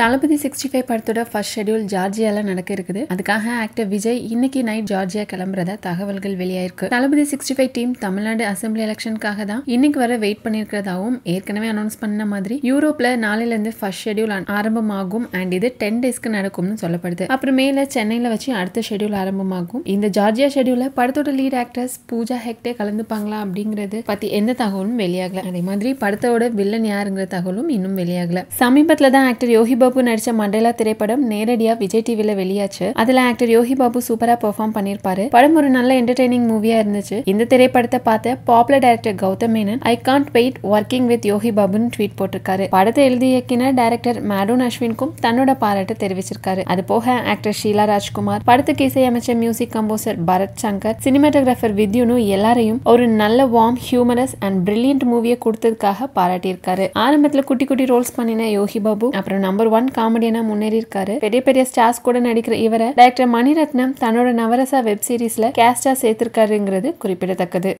தளபதி sixty five படத்தோட first schedule ஜார்ஜியால நடக்க இருக்குது அதுக்காக ஆக்டர் விஜய் இன்னைக்கு நைட் ஜார்ஜியா கிளம்புறத தகவல்கள் வெளியாயிருக்கு தளபதி sixty five team Tamil Nadu assembly எலெக்ஷனுக்காக தான் இன்னைக்கு வர வெயிட் பண்ணிருக்கிறதாவும் ஏற்கனவே அனௌன்ஸ் பண்ண மாதிரி யூரோப்ல இருந்து ஃபர்ஸ்ட் ஷெடியூல் ஆரம்பமாகும் அண்ட் இது டென் டேஸ்க்கு நடக்கும்னு சொல்லப்படுது அப்புறம் மேல சென்னையில் வச்சு அடுத்த ஷெடியூல் ஆரம்பமாகும் இந்த ஜார்ஜியா ஷெடியூல படத்தோட லீட் ஆக்டர்ஸ் பூஜா ஹெக்டே கலந்துப்பாங்களா அப்படிங்கிறது பத்தி எந்த தகவலும் வெளியாகல அதே மாதிரி படத்தோட வில்லன் யாருங்கிற தகவலும் இன்னும் வெளியாகல சமீபத்தில் தான் ஆக்டர் யோகிபா பாபு நடிச்ச மண்டேலா திரைப்படம் நேரடியா விஜய் டிவில வெளியாச்சு அதுல ஆக்டர் யோகி பாபு சூப்பரா பெர்ஃபார்ம் பண்ணிருப்பாரு படம் ஒரு நல்ல என்டர்டைனிங் மூவியா இருந்துச்சு இந்த திரைப்படத்தை பார்த்த popular director Gautham Menon I can't wait working with Yogi பாபுன்னு ட்வீட் போட்டிருக்காரு படத்தை எழுதி இயக்கின டைரக்டர் மேடோன் அஸ்வின்க்கும் தன்னோட பாராட்டு தெரிவிச்சிருக்காரு அது போக ஆக்டர் ஷீலா ராஜ்குமார் படத்துக்கு இசையமைச்ச music composer Bharath Shankar cinematographer வித்யுனு எல்லாரையும் ஒரு நல்ல வார்ம் ஹியூமரஸ் அண்ட் பிரில்லியன்ட் மூவியை கொடுத்ததுக்காக பாராட்டியிருக்காரு ஆரம்பத்தில் குட்டி குட்டி ரோல்ஸ் பண்ணின யோகி பாபு அப்புறம் நம்பர் ஒன் காமெடியனா முன்னேறியிருக்காரு பெரிய பெரிய ஸ்டார்ஸ் கூட நடிக்கிற இவரை டைரக்டர் மணிரத்னம் தன்னோட நவரசா வெப் சீரிஸ்ல கேஸ்டா சேர்த்திருக்காருங்கிறது குறிப்பிடத்தக்கது